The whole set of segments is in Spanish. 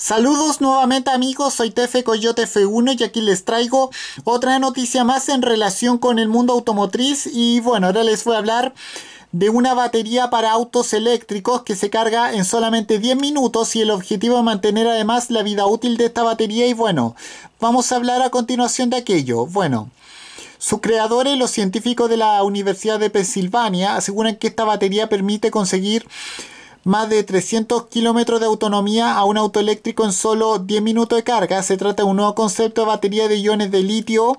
Saludos nuevamente amigos, soy Tefe Coyote F1 y aquí les traigo otra noticia más en relación con el mundo automotriz y bueno, ahora les voy a hablar de una batería para autos eléctricos que se carga en solamente 10 minutos y el objetivo es mantener además la vida útil de esta batería y bueno, vamos a hablar a continuación de aquello. Bueno, sus creadores, los científicos de la Universidad de Pensilvania, aseguran que esta batería permite conseguir más de 300 kilómetros de autonomía a un auto eléctrico en solo 10 minutos de carga. Se trata de un nuevo concepto de batería de iones de litio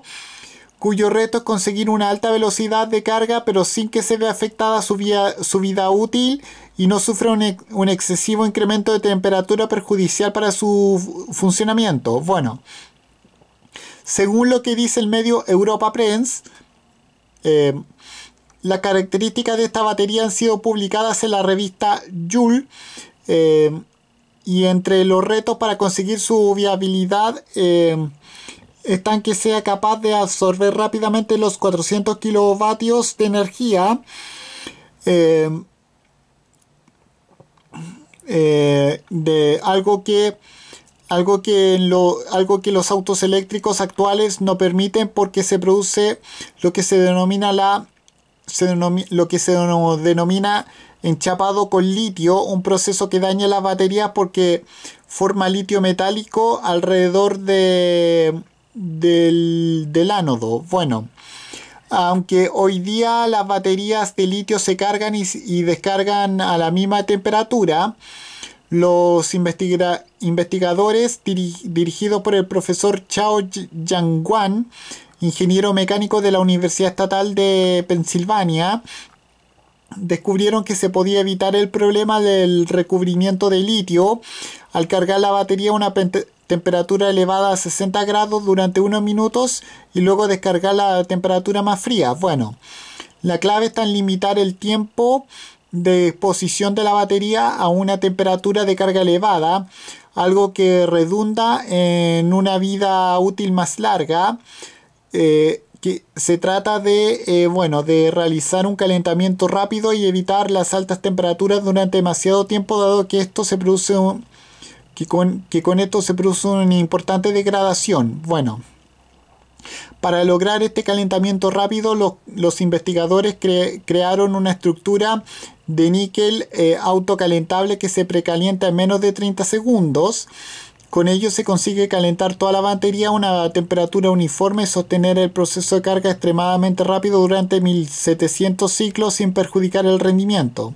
cuyo reto es conseguir una alta velocidad de carga pero sin que se vea afectada su, vida útil y no sufra un, excesivo incremento de temperatura perjudicial para su funcionamiento. Bueno, según lo que dice el medio Europa Press, eh, las características de esta batería han sido publicadas en la revista Joule eh, y entre los retos para conseguir su viabilidad eh, están que sea capaz de absorber rápidamente los 400 kilovatios de energía. Eh, de algo que algo que lo, algo que los autos eléctricos actuales no permiten porque se produce lo que se denomina la lo que se denomina enchapado con litio, un proceso que daña las baterías porque forma litio metálico alrededor de, del, ánodo. Bueno, aunque hoy día las baterías de litio se cargan y, descargan a la misma temperatura, los investigadores dirigidos por el profesor Chao Yangguan ingeniero mecánico de la Universidad Estatal de Pensilvania, descubrieron que se podía evitar el problema del recubrimiento de litio al cargar la batería a una temperatura elevada a 60 grados durante unos minutos y luego descargar la temperatura más fría. Bueno, la clave está en limitar el tiempo de exposición de la batería a una temperatura de carga elevada, algo que redunda en una vida útil más larga. Eh, que se trata de, eh, bueno, de realizar un calentamiento rápido y evitar las altas temperaturas durante demasiado tiempo, dado que esto se produce con, que con esto se produce una importante degradación. Bueno, para lograr este calentamiento rápido, los, investigadores crearon una estructura de níquel eh, autocalentable que se precalienta en menos de 30 segundos con ello se consigue calentar toda la batería a una temperatura uniforme y sostener el proceso de carga extremadamente rápido durante 1700 ciclos sin perjudicar el rendimiento.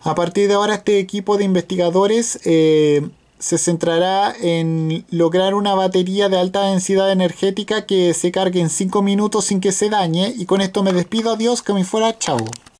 A partir de ahora este equipo de investigadores eh, se centrará en lograr una batería de alta densidad energética que se cargue en 5 minutos sin que se dañe y con esto me despido, adiós, que me fuera, chao.